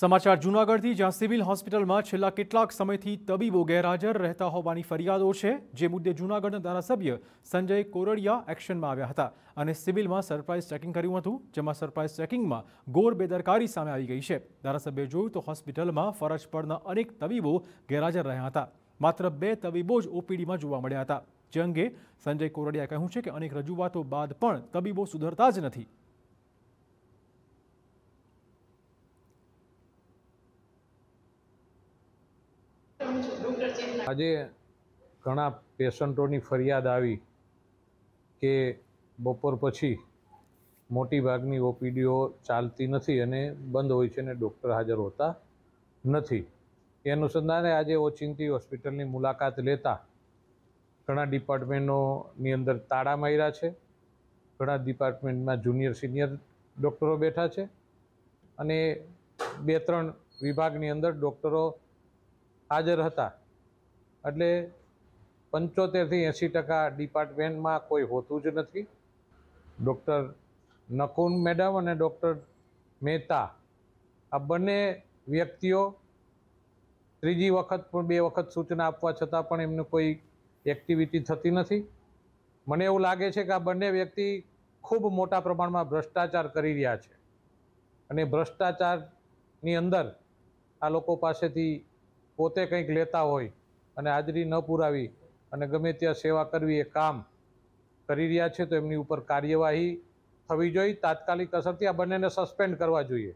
समाचार જૂનાગઢથી જ્યાં સિવિલ હોસ્પિટલમાં છેલ્લા કેટલાક સમયથી તબીબો ગેરહાજર રહેતા હોવાની ફરિયાદો છે જે મુદ્દે જૂનાગઢના ધારાસભ્ય સંજય કોરળિયા એક્શનમાં આવ્યા હતા અને સિવિલમાં સરપ્રાઈઝ ચેકિંગ કર્યું હતું જેમાં સરપ્રાઈઝ ચેકિંગમાં ગોર બેદરકારી સામે આવી ગઈ છે ધારાસભ્ય જોયું તો હોસ્પિટલમાં ફર્શ પરના અનેક તબીબો ગેરહાજર રહ્યા હતા માત્ર બે તબીબો જ ઓપીડીમાં જોવા મળ્યા હતા જંગે સંજય કોરળિયા કહેવું છે કે અનેક રજૂઆતો બાદ પણ તબીબો સુધરતા જ નથી આજે ઘણા પેશન્ટોની ફરિયાદ આવી કે બપોર પછી મોટી ભાગની ઓપીડીઓ ચાલતી નથી અને બંધ હોય છે અને ડૉક્ટર હાજર હોતા નથી એ અનુસંધાને આજે ઓચિંતી હોસ્પિટલની મુલાકાત લેતા ઘણા ડિપાર્ટમેન્ટોની અંદર તાળા માર્યા છે ઘણા ડિપાર્ટમેન્ટમાં જુનિયર સિનિયર ડૉક્ટરો બેઠા છે અને બે ત્રણ વિભાગની અંદર ડૉક્ટરો હાજર હતા એટલે પંચોતેરથી એંસી ટકા ડિપાર્ટમેન્ટમાં કોઈ હોતું જ નથી ડૉક્ટર નકુન મેડમ અને ડૉક્ટર મહેતા આ બંને વ્યક્તિઓ ત્રીજી વખત પણ બે વખત સૂચના આપવા છતાં પણ એમનું કોઈ એક્ટિવિટી થતી નથી મને એવું લાગે છે કે આ બંને વ્યક્તિ ખૂબ મોટા પ્રમાણમાં ભ્રષ્ટાચાર કરી રહ્યા છે અને ભ્રષ્ટાચારની અંદર આ લોકો પાસેથી પોતે કંઈક લેતા હોય અને હાજરી ન પુરાવી અને ગમે ત્યાં સેવા કરવી એ કામ કરી રહ્યા છે તો એમની ઉપર કાર્યવાહી થવી જોઈએ તાત્કાલિક અસરથી આ બંનેને સસ્પેન્ડ કરવા જોઈએ